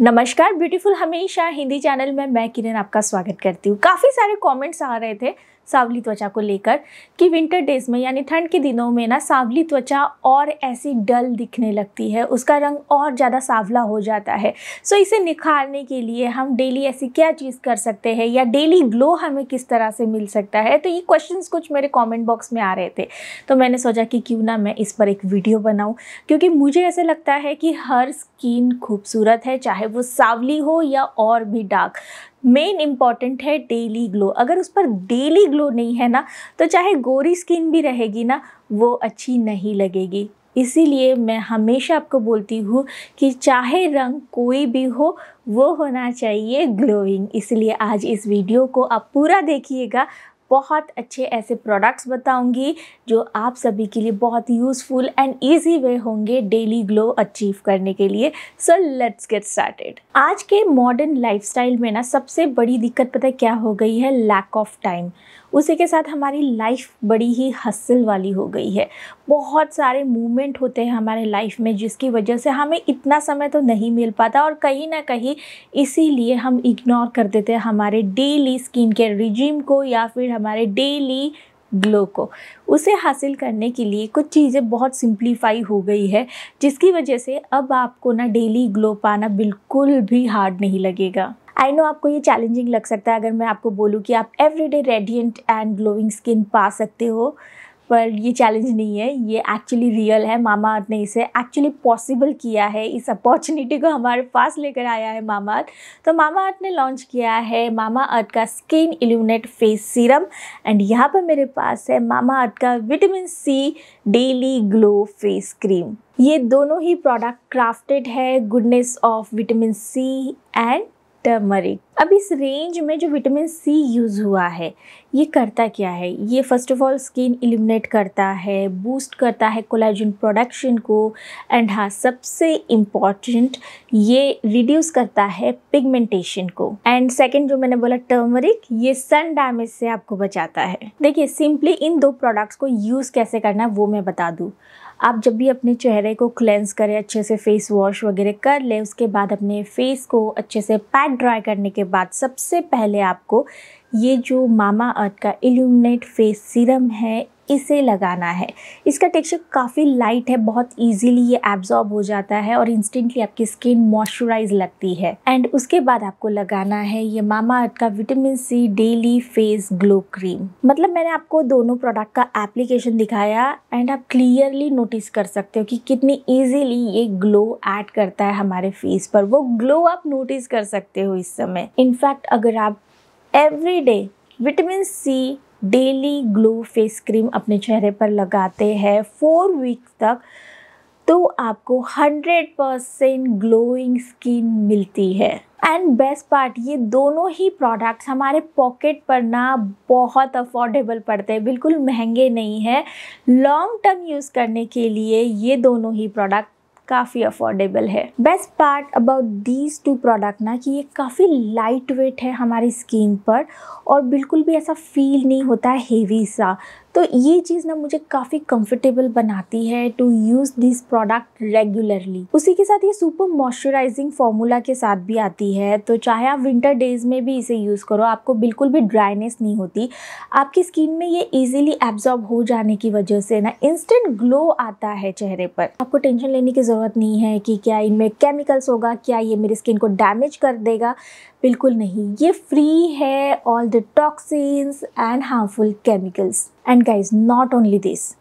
नमस्कार ब्यूटीफुल हमेशा हिंदी चैनल में मैं किरण आपका स्वागत करती हूँ काफ़ी सारे कमेंट्स आ रहे थे सांवली त्वचा को लेकर कि विंटर डेज़ में यानी ठंड के दिनों में ना सांवली त्वचा और ऐसी डल दिखने लगती है उसका रंग और ज़्यादा सांवला हो जाता है सो इसे निखारने के लिए हम डेली ऐसी क्या चीज़ कर सकते हैं या डेली ग्लो हमें किस तरह से मिल सकता है तो ये क्वेश्चन कुछ मेरे कॉमेंट बॉक्स में आ रहे थे तो मैंने सोचा कि क्यों ना मैं इस पर एक वीडियो बनाऊँ क्योंकि मुझे ऐसे लगता है कि हर स्किन खूबसूरत है चाहे वो सांवली हो या और भी डार्क मेन इम्पॉर्टेंट है डेली ग्लो अगर उस पर डेली ग्लो नहीं है ना तो चाहे गोरी स्किन भी रहेगी ना वो अच्छी नहीं लगेगी इसीलिए मैं हमेशा आपको बोलती हूँ कि चाहे रंग कोई भी हो वो होना चाहिए ग्लोइंग इसलिए आज इस वीडियो को आप पूरा देखिएगा बहुत अच्छे ऐसे प्रोडक्ट्स बताऊंगी जो आप सभी के लिए बहुत यूज़फुल एंड इजी वे होंगे डेली ग्लो अचीव करने के लिए सो लेट्स गेट स्टार्टेड आज के मॉडर्न लाइफस्टाइल में ना सबसे बड़ी दिक्कत पता है क्या हो गई है लैक ऑफ टाइम उसी के साथ हमारी लाइफ बड़ी ही हसल वाली हो गई है बहुत सारे मूवमेंट होते हैं हमारे लाइफ में जिसकी वजह से हमें इतना समय तो नहीं मिल पाता और कहीं ना कहीं इसीलिए हम इग्नोर कर देते हैं हमारे डेली स्किन केयर रिजीम को या फिर हमारे डेली ग्लो को उसे हासिल करने के लिए कुछ चीज़ें बहुत सिंप्लीफाई हो गई है जिसकी वजह से अब आपको ना डेली ग्लो पाना बिल्कुल भी हार्ड नहीं लगेगा आई नो आपको ये चैलेंजिंग लग सकता है अगर मैं आपको बोलूँ कि आप everyday radiant and glowing skin पा सकते हो पर ये चैलेंज नहीं है ये एक्चुअली रियल है मामा अर्थ ने इसे एक्चुअली पॉसिबल किया है इस अपॉर्चुनिटी को हमारे पास लेकर आया है मामा अर्थ तो मामा अर्थ ने लॉन्च किया है मामा अर्थ का skin illuminate face serum and यहाँ पर मेरे पास है मामा अर्थ का vitamin C daily glow face cream ये दोनों ही प्रोडक्ट क्राफ्टेड है goodness of vitamin C and turmeric अब इस रेंज में जो विटामिन सी यूज़ हुआ है ये करता क्या है ये first of all skin illuminate करता है बूस्ट करता है कोलाजन प्रोडक्शन को एंड हाँ सबसे इम्पॉर्टेंट ये रिड्यूस करता है पिगमेंटेशन को एंड सेकंड जो मैंने बोला टर्मरिक ये सन डैमेज से आपको बचाता है देखिए सिंपली इन दो प्रोडक्ट्स को यूज़ कैसे करना है वो मैं बता दूँ आप जब भी अपने चेहरे को क्लेंस करें अच्छे से फेस वॉश वगैरह कर लें उसके बाद अपने फेस को अच्छे से पैक ड्राई करने के बाद सबसे पहले आपको ये जो मामा अर्थ का इल्यूमिनेट फेस सीरम है इसे लगाना है इसका टेक्सचर काफ़ी लाइट है बहुत इजीली ये एब्जॉर्ब हो जाता है और इंस्टेंटली आपकी स्किन मॉइस्चराइज लगती है एंड उसके बाद आपको लगाना है ये मामा अर्थ का vitamin C daily face glow cream मतलब मैंने आपको दोनों प्रोडक्ट का एप्लीकेशन दिखाया एंड आप क्लियरली नोटिस कर सकते हो कि कितनी ईजिली ये ग्लो ऐड करता है हमारे फेस पर वो ग्लो आप नोटिस कर सकते हो इस समय इनफैक्ट अगर आप every day vitamin C daily glow face cream अपने चेहरे पर लगाते हैं फोर वीक्स तक तो आपको 100 परसेंट ग्लोइंग स्किन मिलती है एंड बेस्ट पार्ट ये दोनों ही प्रोडक्ट्स हमारे पॉकेट पर ना बहुत अफोर्डेबल पड़ते हैं बिल्कुल महंगे नहीं है लॉन्ग टर्म यूज़ करने के लिए ये दोनों ही प्रोडक्ट काफ़ी अफोर्डेबल है best part about these two product ना कि ये काफ़ी लाइट वेट है हमारी स्किन पर और बिल्कुल भी ऐसा फील नहीं होता है हेवी सा तो ये चीज़ ना मुझे काफ़ी कंफर्टेबल बनाती है to use this product regularly उसी के साथ ये सुपर मॉइस्चराइजिंग फॉर्मूला के साथ भी आती है तो चाहे आप विंटर डेज में भी इसे यूज़ करो आपको बिल्कुल भी ड्राइनेस नहीं होती आपकी स्किन में ये इजीली एब्जॉर्ब हो जाने की वजह से ना इंस्टेंट ग्लो आता है चेहरे पर आपको टेंशन लेने की ज़रूरत नहीं है कि क्या इनमें केमिकल्स होगा क्या ये मेरी स्किन को डैमेज कर देगा बिल्कुल नहीं ये फ्री है all the toxins and harmful chemicals and guys not only this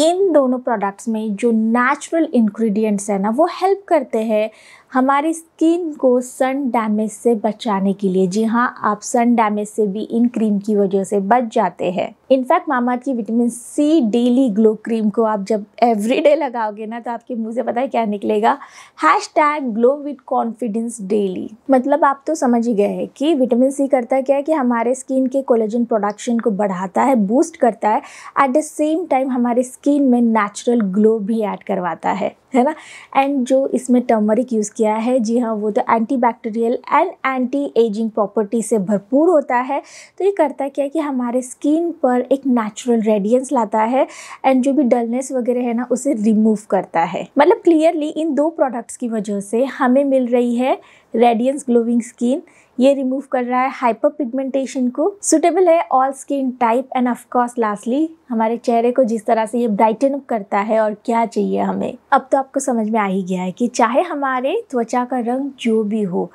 इन दोनों प्रोडक्ट्स में जो नेचुरल इंग्रेडिएंट्स हैं ना वो हेल्प करते हैं हमारी स्किन को सन डैमेज से बचाने के लिए जी हाँ आप सन डैमेज से भी इन क्रीम की वजह से बच जाते हैं इनफैक्ट मामा की vitamin C daily glow cream को आप जब एवरीडे लगाओगे ना तो आपके मुंह से पता है क्या निकलेगा hashtag glow with confidence daily मतलब आप तो समझ ही गए हैं कि विटामिन सी करता क्या है कि हमारे स्किन के कोलेजन प्रोडक्शन को बढ़ाता है बूस्ट करता है एट द सेम टाइम हमारे स्किन में नेचुरल ग्लो भी ऐड करवाता है है ना एंड जो इसमें टर्मरिक यूज़ किया है जी हाँ वो तो anti bacterial and anti aging property से भरपूर होता है तो ये करता क्या है कि हमारे स्किन पर एक नेचुरल रेडियंस लाता है एंड जो भी डलनेस वगैरह है ना उसे रिमूव करता है मतलब क्लियरली इन दो प्रोडक्ट्स की वजह से हमें मिल रही है रेडियंस ग्लोविंग स्किन ये रिमूव कर रहा है हाइपर पिगमेंटेशन को सुटेबल है all skin type and of course lastly हमारे चेहरे को जिस तरह से ये ब्राइटन अप करता है और क्या चाहिए हमें अब तो आपको समझ में आ ही गया है कि चाहे हमारे त्वचा का रंग जो भी हो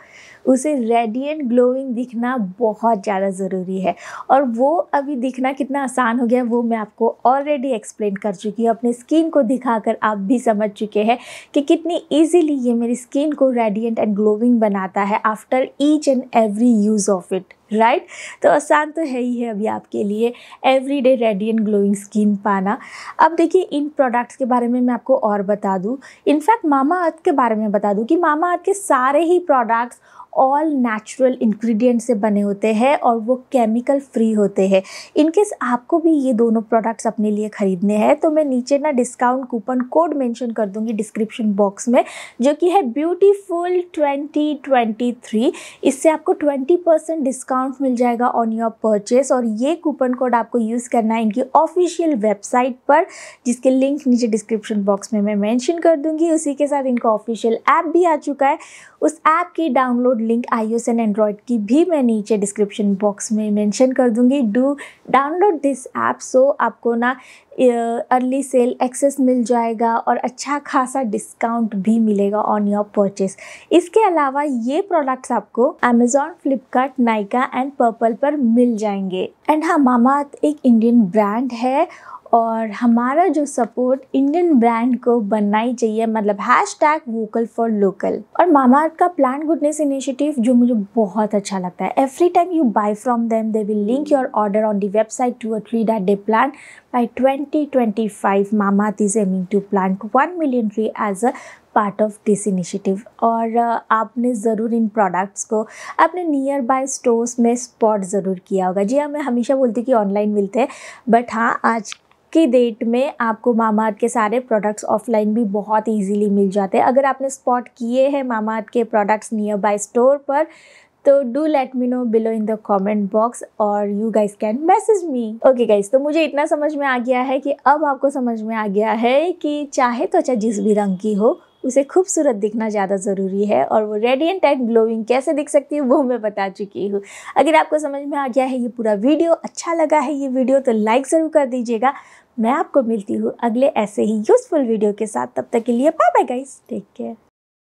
उसे रेडिएंट ग्लोइंग दिखना बहुत ज़्यादा ज़रूरी है और वो अभी दिखना कितना आसान हो गया वो मैं आपको ऑलरेडी एक्सप्लेन कर चुकी हूँ अपने स्किन को दिखाकर आप भी समझ चुके हैं कि कितनी ईजिली ये मेरी स्किन को रेडियंट एंड ग्लोइंग बनाता है after each and every use of it right right? तो आसान तो है ही है अभी आपके लिए एवरी डे ग्लोइंग स्किन पाना अब देखिए इन प्रोडक्ट्स के बारे में मैं आपको और बता दूँ इनफैक्ट मामा अर्थ के बारे में बता दूँ कि मामा अर्थ के सारे ही प्रोडक्ट्स ऑल नेचुरल इंग्रेडिएंट से बने होते हैं और वो केमिकल फ्री होते हैं इनकेस आपको भी ये दोनों प्रोडक्ट्स अपने लिए ख़रीदने हैं तो मैं नीचे ना डिस्काउंट कूपन कोड मेंशन कर दूंगी डिस्क्रिप्शन बॉक्स में जो कि है ब्यूटीफुल 2023 इससे आपको 20 परसेंट डिस्काउंट मिल जाएगा ऑन योर परचेस और ये कूपन कोड आपको यूज़ करना है इनकी ऑफिशियल वेबसाइट पर जिसके लिंक नीचे डिस्क्रिप्शन बॉक्स में मैं मैंशन कर दूंगी उसी के साथ इनका ऑफिशियल ऐप भी आ चुका है उस ऐप की download link iOS and Android की भी मैं नीचे डिस्क्रिप्शन बॉक्स में मेंशन कर दूंगी do download this app so आपको ना अर्ली सेल एक्सेस मिल जाएगा और अच्छा खासा डिस्काउंट भी मिलेगा ऑन योर परचेस इसके अलावा ये प्रोडक्ट्स आपको Amazon Flipkart Nykaa and Purplle पर मिल जाएंगे एंड हाँ मामा एक इंडियन ब्रांड है और हमारा जो सपोर्ट इंडियन ब्रांड को बनना ही चाहिए मतलब hashtag vocal for local और मामा का प्लान गुडनेस इनिशिएटिव जो मुझे बहुत अच्छा लगता है every time you buy from them they will link your order on the website to a tree that they plant by 2025 mamath is aiming to plant one million tree as a part of this initiative और uh, आपने ज़रूर इन products को अपने nearby stores में spot ज़रूर किया होगा जी हाँ मैं हमेशा बोलती कि ऑनलाइन मिलते हैं बट हाँ आज की डेट में आपको मामा के सारे प्रोडक्ट्स ऑफलाइन भी बहुत इजीली मिल जाते हैं अगर आपने स्पॉट किए हैं मामा के प्रोडक्ट्स नियर बाय स्टोर पर तो do let me know below in the comment box और you guys can message me okay guys तो मुझे इतना समझ में आ गया है कि अब आपको समझ में आ गया है कि चाहे त्वचा तो अच्छा जिस भी रंग की हो उसे खूबसूरत दिखना ज़्यादा ज़रूरी है और वो रेडियंट एंड ग्लोइंग कैसे दिख सकती है वो मैं बता चुकी हूँ अगर आपको समझ में आ गया है ये पूरा वीडियो अच्छा लगा है ये वीडियो तो लाइक ज़रूर कर दीजिएगा मैं आपको मिलती हूँ अगले ऐसे ही यूज़फुल वीडियो के साथ तब तक के लिए bye bye guys take care